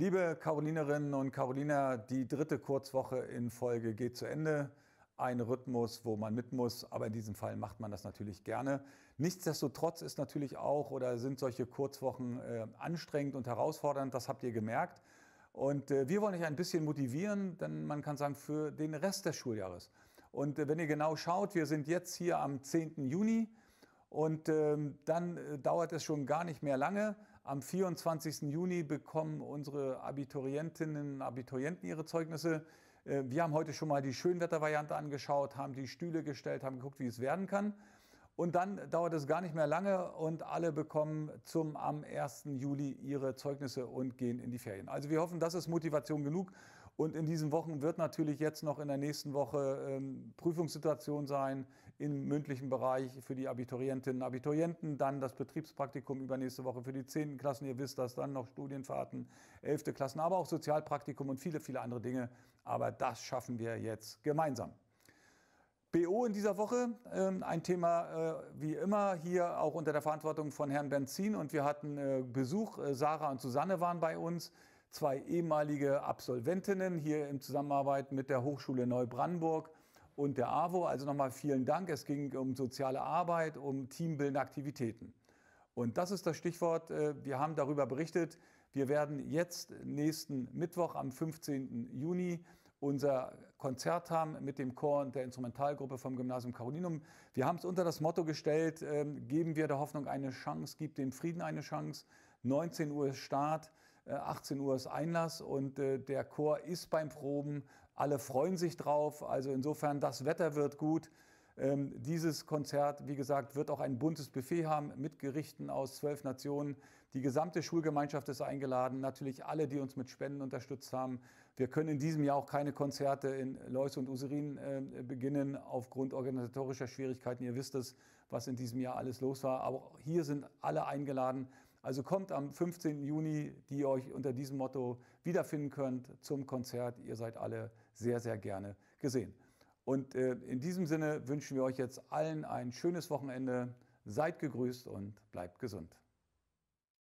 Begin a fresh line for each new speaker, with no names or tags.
Liebe Carolinerinnen und Caroliner, die dritte Kurzwoche in Folge geht zu Ende. Ein Rhythmus, wo man mit muss, aber in diesem Fall macht man das natürlich gerne. Nichtsdestotrotz ist natürlich auch oder sind solche Kurzwochen äh, anstrengend und herausfordernd, das habt ihr gemerkt. Und äh, wir wollen euch ein bisschen motivieren, denn man kann sagen, für den Rest des Schuljahres. Und äh, wenn ihr genau schaut, wir sind jetzt hier am 10. Juni. Und ähm, dann äh, dauert es schon gar nicht mehr lange. Am 24. Juni bekommen unsere Abiturientinnen und Abiturienten ihre Zeugnisse. Äh, wir haben heute schon mal die Schönwettervariante angeschaut, haben die Stühle gestellt, haben geguckt, wie es werden kann. Und dann dauert es gar nicht mehr lange und alle bekommen zum am 1. Juli ihre Zeugnisse und gehen in die Ferien. Also wir hoffen, das ist Motivation genug. Und in diesen Wochen wird natürlich jetzt noch in der nächsten Woche ähm, Prüfungssituation sein im mündlichen Bereich für die Abiturientinnen und Abiturienten, dann das Betriebspraktikum übernächste Woche für die 10. Klassen, ihr wisst das, dann noch Studienfahrten, 11. Klassen, aber auch Sozialpraktikum und viele, viele andere Dinge. Aber das schaffen wir jetzt gemeinsam. BO in dieser Woche, ähm, ein Thema äh, wie immer hier auch unter der Verantwortung von Herrn Benzin und wir hatten äh, Besuch, äh, Sarah und Susanne waren bei uns, zwei ehemalige Absolventinnen hier in Zusammenarbeit mit der Hochschule Neubrandenburg und der AWO. Also nochmal vielen Dank, es ging um soziale Arbeit, um teambildende Aktivitäten. Und das ist das Stichwort, wir haben darüber berichtet, wir werden jetzt nächsten Mittwoch am 15. Juni unser Konzert haben mit dem Chor und der Instrumentalgruppe vom Gymnasium Carolinum. Wir haben es unter das Motto gestellt, äh, geben wir der Hoffnung eine Chance, gibt dem Frieden eine Chance. 19 Uhr ist Start, 18 äh, Uhr ist Einlass und äh, der Chor ist beim Proben. Alle freuen sich drauf. Also insofern, das Wetter wird gut. Ähm, dieses Konzert, wie gesagt, wird auch ein buntes Buffet haben mit Gerichten aus zwölf Nationen. Die gesamte Schulgemeinschaft ist eingeladen, natürlich alle, die uns mit Spenden unterstützt haben. Wir können in diesem Jahr auch keine Konzerte in Leus und Userin äh, beginnen, aufgrund organisatorischer Schwierigkeiten. Ihr wisst es, was in diesem Jahr alles los war. Aber hier sind alle eingeladen. Also kommt am 15. Juni, die ihr euch unter diesem Motto wiederfinden könnt, zum Konzert. Ihr seid alle sehr, sehr gerne gesehen. Und äh, in diesem Sinne wünschen wir euch jetzt allen ein schönes Wochenende. Seid gegrüßt und bleibt gesund.